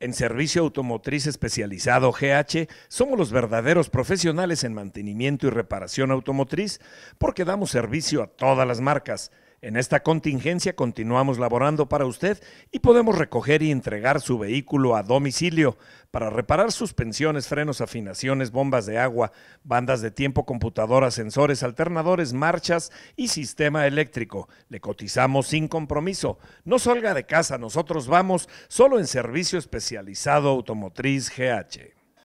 En Servicio Automotriz Especializado GH somos los verdaderos profesionales en mantenimiento y reparación automotriz porque damos servicio a todas las marcas en esta contingencia continuamos laborando para usted y podemos recoger y entregar su vehículo a domicilio para reparar suspensiones, frenos, afinaciones, bombas de agua, bandas de tiempo, computadoras, sensores, alternadores, marchas y sistema eléctrico. Le cotizamos sin compromiso. No salga de casa, nosotros vamos solo en servicio especializado automotriz GH.